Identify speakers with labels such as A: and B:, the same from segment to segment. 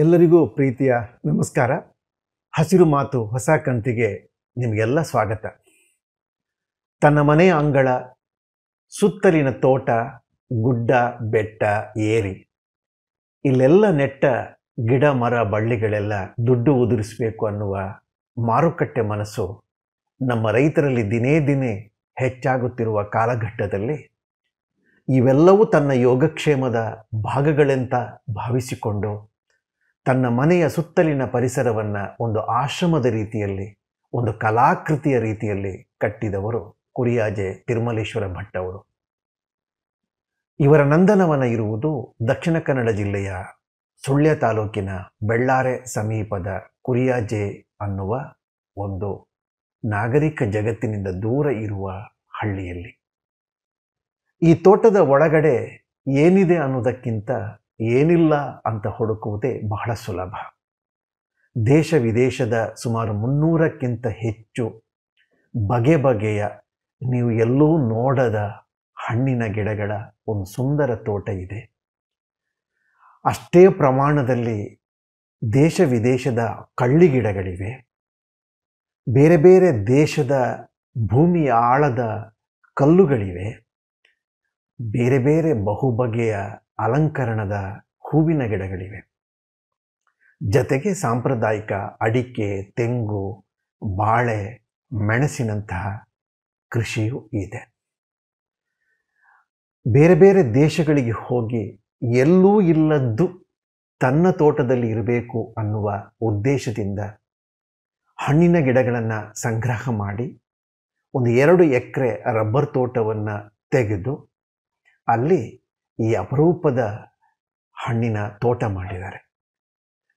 A: ಎಲ್ಲರಿಗೂ ಪ್ರೀತಿಯ ನಮಸ್ಕಾರ ಹಸಿರು ಮಾತು ಹೊಸ ಕಂತಿಗೆ ನಿಮಗೆಲ್ಲ ಸ್ವಾಗತ ತನ್ನ ಮನೆಯ ಅಂಗಳ ಸುತ್ತಲಿನ ತೋಟ ಗುಡ್ಡ ಬೆಟ್ಟ ಏರಿ ಇಲ್ಲೆಲ್ಲ ನೆಟ್ಟ ಗಿಡ ಮರ ಬಳ್ಳಿಗಳೆಲ್ಲ ದುಡ್ಡು ಉದುರಿಸಬೇಕು ಅನ್ನುವ ಮಾರುಕಟ್ಟೆ ಮನಸ್ಸು ನಮ್ಮ ರೈತರಲ್ಲಿ ದಿನೇ ದಿನೇ ಹೆಚ್ಚಾಗುತ್ತಿರುವ ಕಾಲಘಟ್ಟದಲ್ಲಿ ಇವೆಲ್ಲವೂ ತನ್ನ ಯೋಗಕ್ಷೇಮದ ಭಾಗಗಳೆಂತ ಭಾವಿಸಿಕೊಂಡು ತನ್ನ ಮನೆಯ ಸುತ್ತಲಿನ ಪರಿಸರವನ್ನು ಒಂದು ಆಶ್ರಮದ ರೀತಿಯಲ್ಲಿ ಒಂದು ಕಲಾಕೃತಿಯ ರೀತಿಯಲ್ಲಿ ಕಟ್ಟಿದವರು ಕುರಿಯಾಜೆ ತಿರುಮಲೇಶ್ವರ ಭಟ್ ಅವರು ಇವರ ನಂದನವನ ಇರುವುದು ದಕ್ಷಿಣ ಕನ್ನಡ ಜಿಲ್ಲೆಯ ಸುಳ್ಯ ತಾಲೂಕಿನ ಬೆಳ್ಳಾರೆ ಸಮೀಪದ ಕುರಿಯಾಜೆ ಅನ್ನುವ ಒಂದು ನಾಗರಿಕ ಜಗತ್ತಿನಿಂದ ದೂರ ಇರುವ ಹಳ್ಳಿಯಲ್ಲಿ ಈ ತೋಟದ ಒಳಗಡೆ ಏನಿದೆ ಅನ್ನೋದಕ್ಕಿಂತ ಏನಿಲ್ಲ ಅಂತ ಹುಡುಕುವುದೇ ಬಹಳ ಸುಲಭ ದೇಶ ವಿದೇಶದ ಸುಮಾರು ಮುನ್ನೂರಕ್ಕಿಂತ ಹೆಚ್ಚು ಬಗೆ ಬಗೆಯ ನೀವು ಎಲ್ಲೂ ನೋಡದ ಹಣ್ಣಿನ ಗಿಡಗಳ ಒಂದು ಸುಂದರ ತೋಟ ಇದೆ ಅಷ್ಟೇ ಪ್ರಮಾಣದಲ್ಲಿ ದೇಶ ವಿದೇಶದ ಕಳ್ಳಿ ಗಿಡಗಳಿವೆ ಬೇರೆ ಬೇರೆ ದೇಶದ ಭೂಮಿ ಆಳದ ಕಲ್ಲುಗಳಿವೆ ಬೇರೆ ಬೇರೆ ಬಹು ಬಗೆಯ ಅಲಂಕರಣದ ಹೂವಿನ ಗಿಡಗಳಿವೆ ಜತೆಗೆ ಸಾಂಪ್ರದಾಯಿಕ ಅಡಿಕೆ ತೆಂಗು ಬಾಳೆ ಮೆಣಸಿನಂತಹ ಕೃಷಿಯೂ ಇದೆ ಬೇರೆ ಬೇರೆ ದೇಶಗಳಿಗೆ ಹೋಗಿ ಎಲ್ಲೂ ಇಲ್ಲದ್ದು ತನ್ನ ತೋಟದಲ್ಲಿ ಇರಬೇಕು ಅನ್ನುವ ಉದ್ದೇಶದಿಂದ ಹಣ್ಣಿನ ಗಿಡಗಳನ್ನು ಸಂಗ್ರಹ ಮಾಡಿ ಒಂದು ಎರಡು ಎಕರೆ ರಬ್ಬರ್ ತೋಟವನ್ನು ತೆಗೆದು ಅಲ್ಲಿ ಈ ಅಪರೂಪದ ಹಣ್ಣಿನ ತೋಟ ಮಾಡಿದ್ದಾರೆ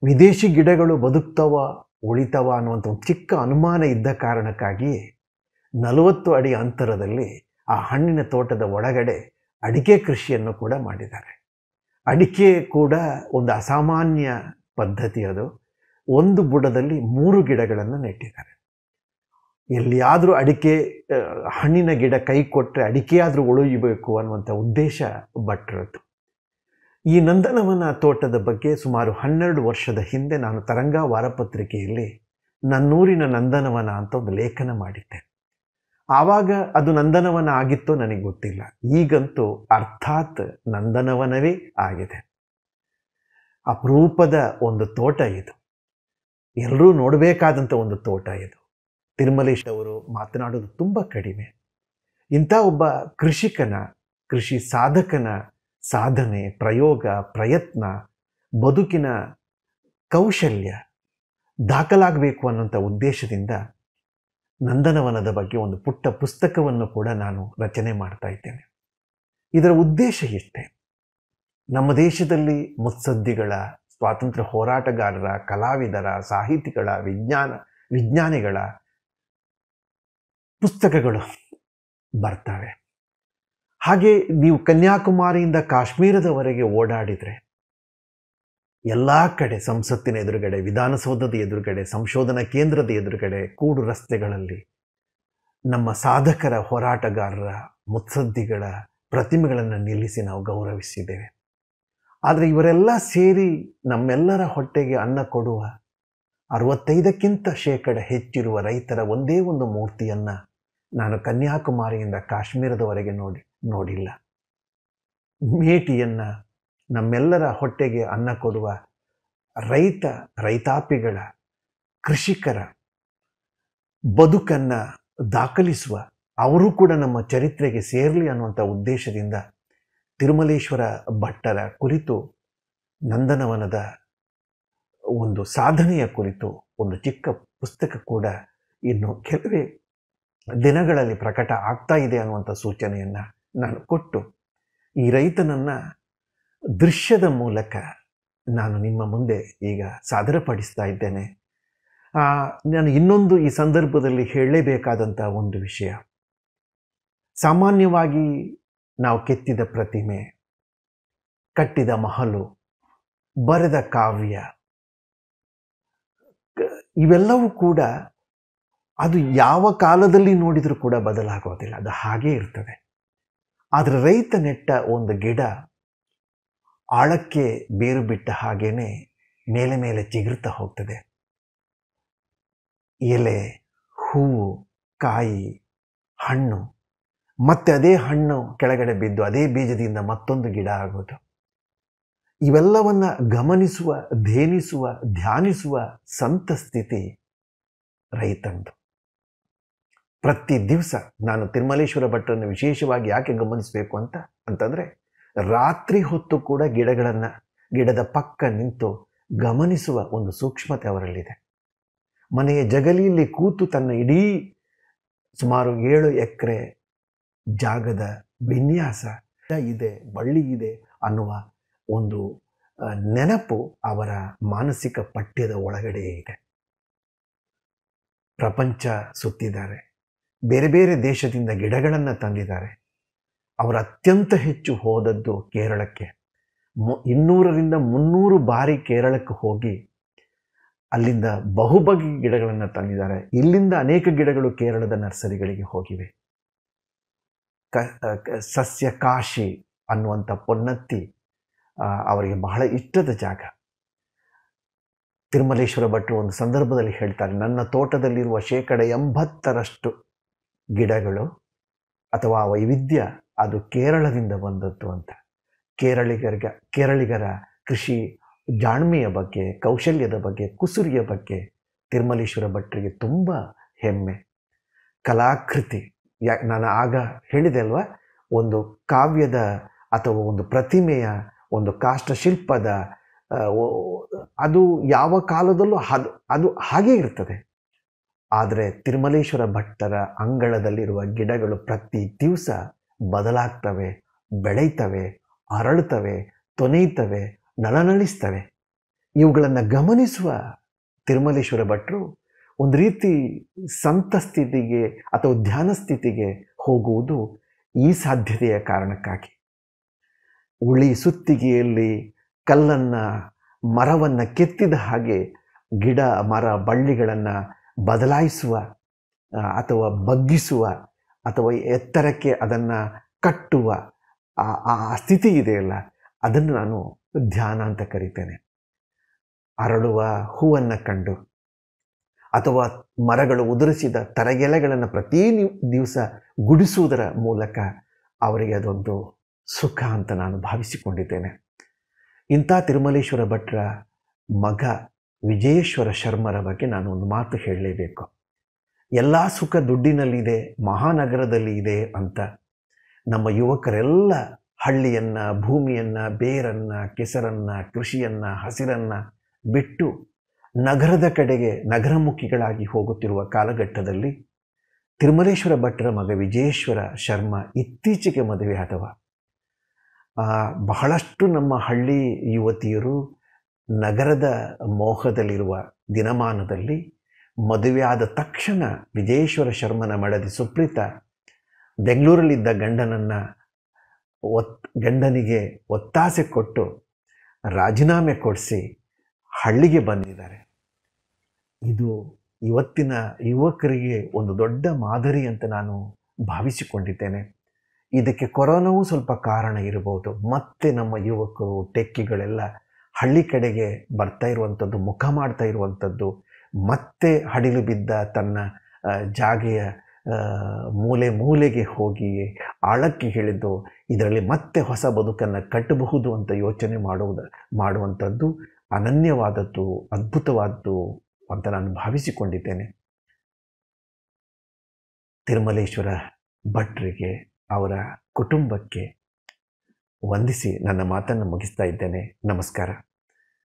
A: ವಿದೇಶಿ ಗಿಡಗಳು ಬದುಕ್ತವ ಉಳಿತವ ಅನ್ನುವಂಥ ಒಂದು ಚಿಕ್ಕ ಅನುಮಾನ ಇದ್ದ ಕಾರಣಕ್ಕಾಗಿ ನಲವತ್ತು ಅಡಿ ಅಂತರದಲ್ಲಿ ಆ ಹಣ್ಣಿನ ತೋಟದ ಒಳಗಡೆ ಅಡಿಕೆ ಕೃಷಿಯನ್ನು ಕೂಡ ಮಾಡಿದ್ದಾರೆ ಅಡಿಕೆ ಕೂಡ ಒಂದು ಅಸಾಮಾನ್ಯ ಪದ್ಧತಿ ಅದು ಒಂದು ಬುಡದಲ್ಲಿ ಮೂರು ಗಿಡಗಳನ್ನು ನೆಟ್ಟಿದ್ದಾರೆ ಎಲ್ಲಿಯಾದರೂ ಅಡಿಕೆ ಹಣ್ಣಿನ ಗಿಡ ಕೈ ಕೊಟ್ಟರೆ ಅಡಿಕೆಯಾದರೂ ಉಳಿಯಬೇಕು ಅನ್ನುವಂಥ ಉದ್ದೇಶ ಭಟ್ರದ್ದು ಈ ನಂದನವನ ತೋಟದ ಬಗ್ಗೆ ಸುಮಾರು ಹನ್ನೆರಡು ವರ್ಷದ ಹಿಂದೆ ನಾನು ತರಂಗ ವಾರಪತ್ರಿಕೆಯಲ್ಲಿ ನನ್ನೂರಿನ ನಂದನವನ ಅಂತ ಒಂದು ಲೇಖನ ಮಾಡಿದ್ದೆ ಆವಾಗ ಅದು ನಂದನವನ ಆಗಿತ್ತೋ ನನಗೆ ಗೊತ್ತಿಲ್ಲ ಈಗಂತೂ ಅರ್ಥಾತ್ ನಂದನವನವೇ ಆಗಿದೆ ಅಪರೂಪದ ಒಂದು ತೋಟ ಇದು ಎಲ್ಲರೂ ನೋಡಬೇಕಾದಂಥ ಒಂದು ತೋಟ ಇದು ತಿರುಮಲೇಶ್ ಅವರು ಮಾತನಾಡೋದು ತುಂಬ ಕಡಿಮೆ ಇಂಥ ಒಬ್ಬ ಕೃಷಿಕನ ಕೃಷಿ ಸಾಧಕನ ಸಾಧನೆ ಪ್ರಯೋಗ ಪ್ರಯತ್ನ ಬದುಕಿನ ಕೌಶಲ್ಯ ದಾಖಲಾಗಬೇಕು ಅನ್ನೋಂಥ ಉದ್ದೇಶದಿಂದ ನಂದನವನದ ಬಗ್ಗೆ ಒಂದು ಪುಟ್ಟ ಪುಸ್ತಕವನ್ನು ಕೂಡ ನಾನು ರಚನೆ ಮಾಡ್ತಾ ಇದ್ದೇನೆ ಇದರ ಉದ್ದೇಶ ಇಷ್ಟೇ ನಮ್ಮ ದೇಶದಲ್ಲಿ ಮುತ್ಸದ್ದಿಗಳ ಸ್ವಾತಂತ್ರ್ಯ ಹೋರಾಟಗಾರರ ಕಲಾವಿದರ ಸಾಹಿತಿಗಳ ವಿಜ್ಞಾನ ವಿಜ್ಞಾನಿಗಳ ಪುಸ್ತಕಗಳು ಬರ್ತವೆ ಹಾಗೆ ನೀವು ಕನ್ಯಾಕುಮಾರಿಯಿಂದ ಕಾಶ್ಮೀರದವರೆಗೆ ಓಡಾಡಿದರೆ ಎಲ್ಲ ಕಡೆ ಸಂಸತ್ತಿನ ಎದುರುಗಡೆ ವಿಧಾನಸೌಧದ ಎದುರುಗಡೆ ಸಂಶೋಧನಾ ಕೇಂದ್ರದ ಎದುರುಗಡೆ ಕೂಡು ರಸ್ತೆಗಳಲ್ಲಿ ನಮ್ಮ ಸಾಧಕರ ಹೋರಾಟಗಾರರ ಮುತ್ಸದ್ದಿಗಳ ಪ್ರತಿಮೆಗಳನ್ನು ನಿಲ್ಲಿಸಿ ನಾವು ಗೌರವಿಸಿದ್ದೇವೆ ಆದರೆ ಇವರೆಲ್ಲ ಸೇರಿ ನಮ್ಮೆಲ್ಲರ ಹೊಟ್ಟೆಗೆ ಅನ್ನ ಕೊಡುವ ಅರವತ್ತೈದಕ್ಕಿಂತ ಶೇಕಡ ಹೆಚ್ಚಿರುವ ರೈತರ ಒಂದೇ ಒಂದು ಮೂರ್ತಿಯನ್ನು ನಾನು ಕನ್ಯಾಕುಮಾರಿಯಿಂದ ಕಾಶ್ಮೀರದವರೆಗೆ ನೋಡಿ ನೋಡಿಲ್ಲ ಮೇಟಿಯನ್ನು ನಮ್ಮೆಲ್ಲರ ಹೊಟ್ಟೆಗೆ ಅನ್ನ ಕೊಡುವ ರೈತ ರೈತಾಪಿಗಳ ಕೃಷಿಕರ ಬದುಕನ್ನು ದಾಖಲಿಸುವ ಅವರು ಕೂಡ ನಮ್ಮ ಚರಿತ್ರೆಗೆ ಸೇರಲಿ ಅನ್ನುವಂಥ ಉದ್ದೇಶದಿಂದ ತಿರುಮಲೇಶ್ವರ ಭಟ್ಟರ ಕುರಿತು ನಂದನವನದ ಒಂದು ಸಾಧನೆಯ ಕುರಿತು ಒಂದು ಚಿಕ್ಕ ಪುಸ್ತಕ ಕೂಡ ಇನ್ನು ಕೆಲವೇ ದಿನಗಳಲ್ಲಿ ಪ್ರಕಟ ಆಗ್ತಾ ಇದೆ ಅನ್ನುವಂಥ ಸೂಚನೆಯನ್ನು ನಾನು ಕೊಟ್ಟು ಈ ರೈತನನ್ನು ದೃಶ್ಯದ ಮೂಲಕ ನಾನು ನಿಮ್ಮ ಮುಂದೆ ಈಗ ಸಾದರಪಡಿಸ್ತಾ ಇದ್ದೇನೆ ನಾನು ಇನ್ನೊಂದು ಈ ಸಂದರ್ಭದಲ್ಲಿ ಹೇಳಲೇಬೇಕಾದಂಥ ಒಂದು ವಿಷಯ ಸಾಮಾನ್ಯವಾಗಿ ನಾವು ಕೆತ್ತಿದ ಪ್ರತಿಮೆ ಕಟ್ಟಿದ ಮಹಲು ಬರೆದ ಕಾವ್ಯ ಇವೆಲ್ಲವೂ ಕೂಡ ಅದು ಯಾವ ಕಾಲದಲ್ಲಿ ನೋಡಿದರೂ ಕೂಡ ಬದಲಾಗೋದಿಲ್ಲ ಅದು ಹಾಗೇ ಇರ್ತದೆ ಆದರೆ ರೈತ ನೆಟ್ಟ ಒಂದು ಗಿಡ ಆಳಕ್ಕೆ ಬೇರು ಬಿಟ್ಟ ಹಾಗೇನೆ ಮೇಲೆ ಮೇಲೆ ಚಿಗುರ್ತಾ ಹೋಗ್ತದೆ ಎಲೆ ಹೂವು ಕಾಯಿ ಹಣ್ಣು ಮತ್ತೆ ಅದೇ ಹಣ್ಣು ಕೆಳಗಡೆ ಬಿದ್ದು ಅದೇ ಬೀಜದಿಂದ ಮತ್ತೊಂದು ಗಿಡ ಆಗೋದು ಇವೆಲ್ಲವನ್ನು ಗಮನಿಸುವ ಧೇನಿಸುವ ಧ್ಯಾನಿಸುವ ಸಂತಸ್ಥಿತಿ ರೈತಂದು ಪ್ರತಿ ದಿವಸ ನಾನು ತಿರುಮಲೇಶ್ವರ ಭಟ್ಟರನ್ನು ವಿಶೇಷವಾಗಿ ಯಾಕೆ ಗಮನಿಸಬೇಕು ಅಂತ ಅಂತಂದರೆ ರಾತ್ರಿ ಹೊತ್ತು ಕೂಡ ಗಿಡಗಳನ್ನು ಗಿಡದ ಪಕ್ಕ ನಿಂತು ಗಮನಿಸುವ ಒಂದು ಸೂಕ್ಷ್ಮತೆ ಅವರಲ್ಲಿದೆ ಮನೆಯ ಜಗಲಿಯಲ್ಲಿ ಕೂತು ತನ್ನ ಇಡೀ ಸುಮಾರು ಏಳು ಎಕರೆ ಜಾಗದ ವಿನ್ಯಾಸ ಇದೆ ಬಳ್ಳಿ ಇದೆ ಅನ್ನುವ ಒಂದು ನೆನಪು ಅವರ ಮಾನಸಿಕ ಪಠ್ಯದ ಒಳಗಡೆ ಇದೆ ಪ್ರಪಂಚ ಸುತ್ತಿದ್ದಾರೆ ಬೇರೆ ಬೇರೆ ದೇಶದಿಂದ ಗಿಡಗಳನ್ನು ತಂದಿದ್ದಾರೆ ಅವರು ಅತ್ಯಂತ ಹೆಚ್ಚು ಹೋದದ್ದು ಕೇರಳಕ್ಕೆ ಮು ಇನ್ನೂರರಿಂದ ಮುನ್ನೂರು ಬಾರಿ ಕೇರಳಕ್ಕೆ ಹೋಗಿ ಅಲ್ಲಿಂದ ಬಹುಬಗೆ ಗಿಡಗಳನ್ನು ತಂದಿದ್ದಾರೆ ಇಲ್ಲಿಂದ ಅನೇಕ ಗಿಡಗಳು ಕೇರಳದ ನರ್ಸರಿಗಳಿಗೆ ಹೋಗಿವೆ ಕ ಸಸ್ಯ ಕಾಶಿ ಅನ್ನುವಂಥ ಪೊನ್ನತ್ತಿ ಅವರಿಗೆ ಬಹಳ ಇಷ್ಟದ ಜಾಗ ತಿರುಮಲೇಶ್ವರ ಭಟ್ರು ಒಂದು ಸಂದರ್ಭದಲ್ಲಿ ಹೇಳ್ತಾರೆ ನನ್ನ ತೋಟದಲ್ಲಿರುವ ಶೇಕಡ ಎಂಬತ್ತರಷ್ಟು ಗಿಡಗಳು ಅಥವಾ ವೈವಿಧ್ಯ ಅದು ಕೇರಳದಿಂದ ಬಂದದ್ದು ಅಂತ ಕೇರಳಿಗರಿಗೆ ಕೇರಳಿಗರ ಕೃಷಿ ಜಾಣ್ಮೆಯ ಬಗ್ಗೆ ಕೌಶಲ್ಯದ ಬಗ್ಗೆ ಕುಸುರಿಯ ಬಗ್ಗೆ ತಿರುಮಲೇಶ್ವರ ಭಟ್ರಿಗೆ ತುಂಬ ಹೆಮ್ಮೆ ಕಲಾಕೃತಿ ಯಾ ನಾನು ಆಗ ಹೇಳಿದೆ ಅಲ್ವಾ ಒಂದು ಕಾವ್ಯದ ಅಥವಾ ಒಂದು ಪ್ರತಿಮೆಯ ಒಂದು ಕಾಷ್ಟಶಿಲ್ಪದ ಅದು ಯಾವ ಕಾಲದಲ್ಲೂ ಅದು ಹಾಗೇ ಇರ್ತದೆ ಆದರೆ ತಿರುಮಲೇಶ್ವರ ಭಟ್ಟರ ಅಂಗಳದಲ್ಲಿರುವ ಗಿಡಗಳು ಪ್ರತಿ ದಿವಸ ಬದಲಾಗ್ತವೆ ಬೆಳೆಯ್ತವೆ ಅರಳುತ್ತವೆ ತೊನೆಯುತ್ತವೆ ನಳನಳಿಸ್ತವೆ ಇವುಗಳನ್ನು ಗಮನಿಸುವ ತಿರುಮಲೇಶ್ವರ ಭಟ್ರು ಒಂದು ರೀತಿ ಸಂತ ಸ್ಥಿತಿಗೆ ಅಥವಾ ಧ್ಯಾನ ಸ್ಥಿತಿಗೆ ಹೋಗುವುದು ಈ ಸಾಧ್ಯತೆಯ ಕಾರಣಕ್ಕಾಗಿ ಉಳಿ ಸುತ್ತಿಗೆಯಲ್ಲಿ ಕಲ್ಲನ್ನು ಮರವನ್ನು ಕೆತ್ತಿದ ಹಾಗೆ ಗಿಡ ಮರ ಬಳ್ಳಿಗಳನ್ನು ಬದಲಾಯಿಸುವ ಅಥವಾ ಬಗ್ಗಿಸುವ ಅಥವಾ ಎತ್ತರಕ್ಕೆ ಅದನ್ನು ಕಟ್ಟುವ ಆ ಸ್ಥಿತಿ ಇದೆಯಲ್ಲ ಅದನ್ನು ನಾನು ಧ್ಯಾನ ಅಂತ ಕರಿತೇನೆ ಅರಳುವ ಹೂವನ್ನು ಕಂಡು ಅಥವಾ ಮರಗಳು ಉದುರಿಸಿದ ತರಗೆಲೆಗಳನ್ನು ಪ್ರತಿ ದಿವಸ ಗುಡಿಸುವುದರ ಮೂಲಕ ಅವರಿಗೆ ಅದೊಂದು ಸುಖ ಅಂತ ನಾನು ಭಾವಿಸಿಕೊಂಡಿದ್ದೇನೆ ಇಂಥ ತಿರುಮಲೇಶ್ವರ ಭಟ್ರ ಮಗ ವಿಜಯೇಶ್ವರ ಶರ್ಮರ ಬಗ್ಗೆ ನಾನು ಒಂದು ಮಾತು ಹೇಳಲೇಬೇಕು ಎಲ್ಲ ಸುಖ ದುಡ್ಡಿನಲ್ಲಿದೆ ಮಹಾನಗರದಲ್ಲಿ ಇದೆ ಅಂತ ನಮ್ಮ ಯುವಕರೆಲ್ಲ ಹಳ್ಳಿಯನ್ನು ಭೂಮಿಯನ್ನು ಬೇರನ್ನು ಕೆಸರನ್ನು ಕೃಷಿಯನ್ನು ಹಸಿರನ್ನು ಬಿಟ್ಟು ನಗರದ ಕಡೆಗೆ ನಗರಮುಖಿಗಳಾಗಿ ಹೋಗುತ್ತಿರುವ ಕಾಲಘಟ್ಟದಲ್ಲಿ ತಿರುಮಲೇಶ್ವರ ಭಟ್ಟರ ಮಗ ವಿಜಯೇಶ್ವರ ಶರ್ಮ ಇತ್ತೀಚೆಗೆ ಮದುವೆ ಅಥವಾ ಬಹಳಷ್ಟು ನಮ್ಮ ಹಳ್ಳಿ ಯುವತಿಯರು ನಗರದ ಮೋಹದಲ್ಲಿರುವ ದಿನಮಾನದಲ್ಲಿ ಮದುವೆಯಾದ ತಕ್ಷಣ ವಿಜಯೇಶ್ವರ ಶರ್ಮನ ಮಡದಿ ಸುಪ್ರೀತ ಬೆಂಗಳೂರಲ್ಲಿದ್ದ ಗಂಡನನ್ನು ಒತ್ ಗಂಡನಿಗೆ ಒತ್ತಾಸೆ ಕೊಟ್ಟು ರಾಜೀನಾಮೆ ಕೊಡಿಸಿ ಹಳ್ಳಿಗೆ ಬಂದಿದ್ದಾರೆ ಇದು ಇವತ್ತಿನ ಯುವಕರಿಗೆ ಒಂದು ದೊಡ್ಡ ಮಾದರಿ ಅಂತ ನಾನು ಭಾವಿಸಿಕೊಂಡಿದ್ದೇನೆ ಇದಕ್ಕೆ ಕೊರೋನಾವೂ ಸ್ವಲ್ಪ ಕಾರಣ ಇರಬಹುದು ಮತ್ತೆ ನಮ್ಮ ಯುವಕರು ಟೆಕ್ಕಿಗಳೆಲ್ಲ ಹಳ್ಳಿ ಕಡೆಗೆ ಬರ್ತಾ ಇರುವಂಥದ್ದು ಮುಖ ಮಾಡ್ತಾ ಇರುವಂಥದ್ದು ಮತ್ತೆ ಹಡಿಲು ಬಿದ್ದ ತನ್ನ ಜಾಗೆಯ ಮೂಲೆ ಮೂಲೆಗೆ ಹೋಗಿ ಆಳಕ್ಕೆ ಹೇಳಿದ್ದು ಇದರಲ್ಲಿ ಮತ್ತೆ ಹೊಸ ಬದುಕನ್ನು ಕಟ್ಟಬಹುದು ಅಂತ ಯೋಚನೆ ಮಾಡುವುದ ಮಾಡುವಂಥದ್ದು ಅನನ್ಯವಾದದ್ದು ಅದ್ಭುತವಾದದ್ದು ಅಂತ ನಾನು ಭಾವಿಸಿಕೊಂಡಿದ್ದೇನೆ ತಿರುಮಲೇಶ್ವರ ಭಟ್ರಿಗೆ ಅವರ ಕುಟುಂಬಕ್ಕೆ ವಂದಿಸಿ ನನ್ನ ಮಾತನ್ನು ಮುಗಿಸ್ತಾ ಇದ್ದೇನೆ ನಮಸ್ಕಾರ